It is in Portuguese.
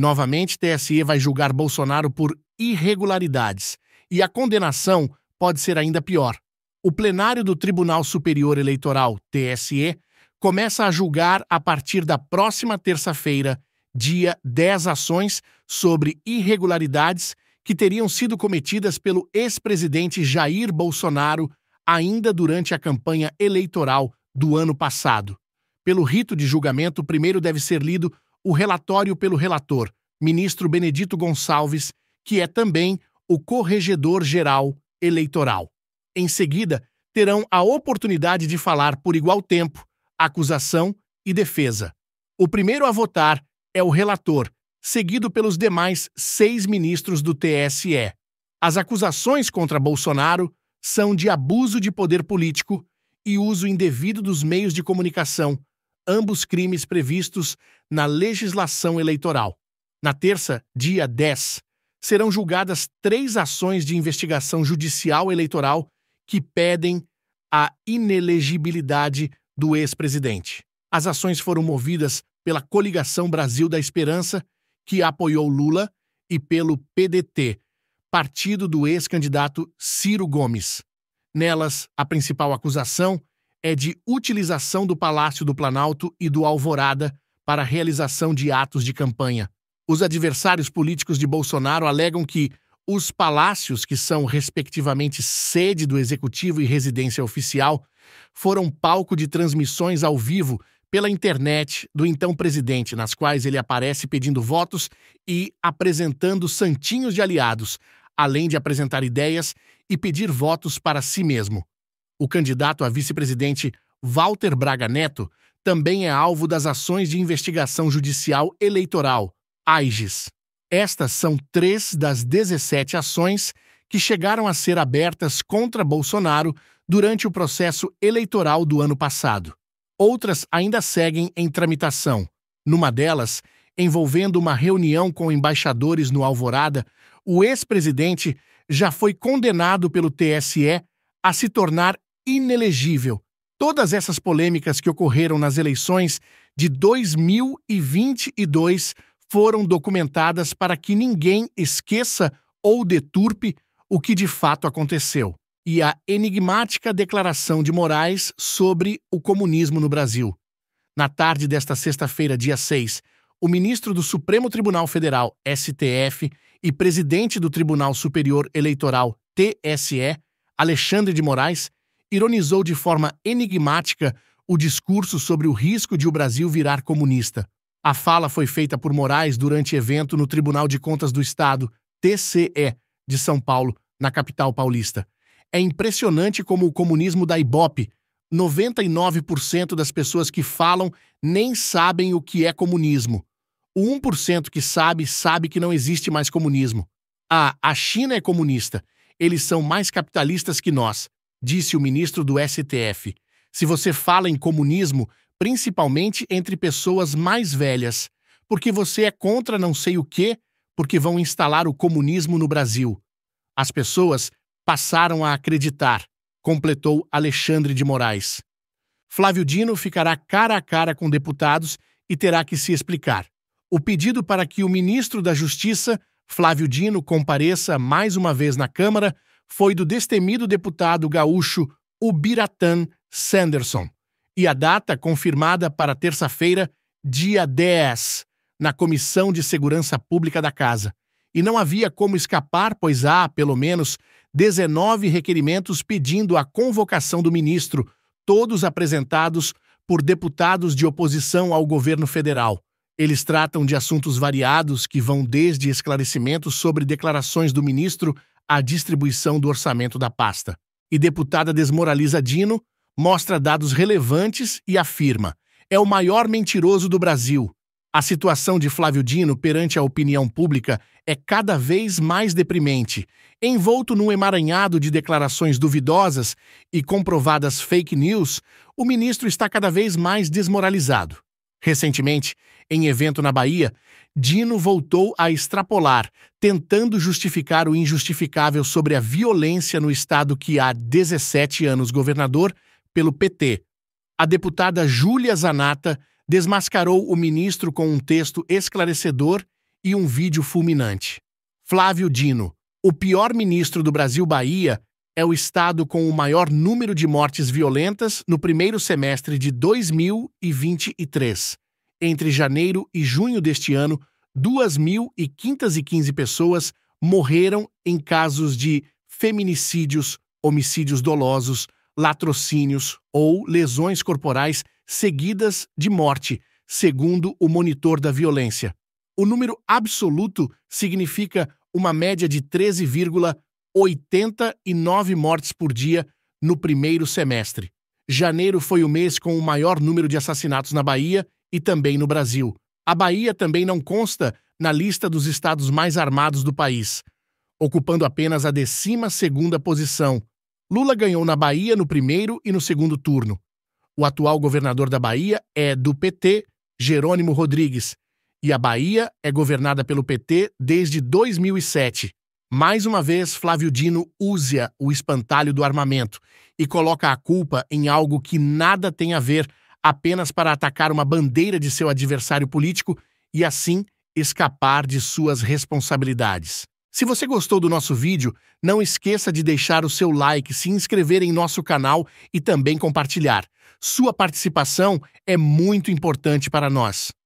Novamente, TSE vai julgar Bolsonaro por irregularidades e a condenação pode ser ainda pior. O plenário do Tribunal Superior Eleitoral, TSE, começa a julgar a partir da próxima terça-feira, dia 10 ações sobre irregularidades que teriam sido cometidas pelo ex-presidente Jair Bolsonaro ainda durante a campanha eleitoral do ano passado. Pelo rito de julgamento, primeiro deve ser lido o relatório pelo relator, ministro Benedito Gonçalves, que é também o corregedor-geral eleitoral. Em seguida, terão a oportunidade de falar por igual tempo acusação e defesa. O primeiro a votar é o relator, seguido pelos demais seis ministros do TSE. As acusações contra Bolsonaro são de abuso de poder político e uso indevido dos meios de comunicação, ambos crimes previstos na legislação eleitoral. Na terça, dia 10, serão julgadas três ações de investigação judicial eleitoral que pedem a inelegibilidade do ex-presidente. As ações foram movidas pela Coligação Brasil da Esperança, que apoiou Lula, e pelo PDT, partido do ex-candidato Ciro Gomes. Nelas, a principal acusação é de utilização do Palácio do Planalto e do Alvorada para a realização de atos de campanha. Os adversários políticos de Bolsonaro alegam que os palácios, que são respectivamente sede do executivo e residência oficial, foram palco de transmissões ao vivo pela internet do então presidente, nas quais ele aparece pedindo votos e apresentando santinhos de aliados, além de apresentar ideias e pedir votos para si mesmo. O candidato a vice-presidente Walter Braga Neto também é alvo das ações de investigação judicial eleitoral, AIGES. Estas são três das 17 ações que chegaram a ser abertas contra Bolsonaro durante o processo eleitoral do ano passado. Outras ainda seguem em tramitação. Numa delas, envolvendo uma reunião com embaixadores no Alvorada, o ex-presidente já foi condenado pelo TSE a se tornar inelegível. Todas essas polêmicas que ocorreram nas eleições de 2022 foram documentadas para que ninguém esqueça ou deturpe o que de fato aconteceu e a enigmática declaração de Moraes sobre o comunismo no Brasil. Na tarde desta sexta-feira, dia 6, o ministro do Supremo Tribunal Federal, STF, e presidente do Tribunal Superior Eleitoral, TSE, Alexandre de Moraes, ironizou de forma enigmática o discurso sobre o risco de o Brasil virar comunista. A fala foi feita por Moraes durante evento no Tribunal de Contas do Estado, TCE, de São Paulo, na capital paulista. É impressionante como o comunismo da Ibope. 99% das pessoas que falam nem sabem o que é comunismo. O 1% que sabe, sabe que não existe mais comunismo. Ah, a China é comunista. Eles são mais capitalistas que nós disse o ministro do STF. Se você fala em comunismo, principalmente entre pessoas mais velhas, porque você é contra não sei o quê, porque vão instalar o comunismo no Brasil. As pessoas passaram a acreditar, completou Alexandre de Moraes. Flávio Dino ficará cara a cara com deputados e terá que se explicar. O pedido para que o ministro da Justiça, Flávio Dino, compareça mais uma vez na Câmara foi do destemido deputado gaúcho Ubiratan Sanderson, e a data confirmada para terça-feira, dia 10, na Comissão de Segurança Pública da Casa. E não havia como escapar, pois há, pelo menos, 19 requerimentos pedindo a convocação do ministro, todos apresentados por deputados de oposição ao governo federal. Eles tratam de assuntos variados que vão desde esclarecimentos sobre declarações do ministro a distribuição do orçamento da pasta. E deputada desmoraliza Dino, mostra dados relevantes e afirma: é o maior mentiroso do Brasil. A situação de Flávio Dino perante a opinião pública é cada vez mais deprimente, envolto num emaranhado de declarações duvidosas e comprovadas fake news, o ministro está cada vez mais desmoralizado. Recentemente, em evento na Bahia, Dino voltou a extrapolar, tentando justificar o injustificável sobre a violência no estado que há 17 anos governador pelo PT. A deputada Júlia Zanata desmascarou o ministro com um texto esclarecedor e um vídeo fulminante. Flávio Dino, o pior ministro do Brasil Bahia, é o estado com o maior número de mortes violentas no primeiro semestre de 2023. Entre janeiro e junho deste ano, 2.515 pessoas morreram em casos de feminicídios, homicídios dolosos, latrocínios ou lesões corporais seguidas de morte, segundo o monitor da violência. O número absoluto significa uma média de 13, 89 mortes por dia no primeiro semestre. Janeiro foi o mês com o maior número de assassinatos na Bahia e também no Brasil. A Bahia também não consta na lista dos estados mais armados do país, ocupando apenas a décima segunda posição. Lula ganhou na Bahia no primeiro e no segundo turno. O atual governador da Bahia é do PT, Jerônimo Rodrigues, e a Bahia é governada pelo PT desde 2007. Mais uma vez, Flávio Dino usa o espantalho do armamento e coloca a culpa em algo que nada tem a ver, apenas para atacar uma bandeira de seu adversário político e assim escapar de suas responsabilidades. Se você gostou do nosso vídeo, não esqueça de deixar o seu like, se inscrever em nosso canal e também compartilhar. Sua participação é muito importante para nós.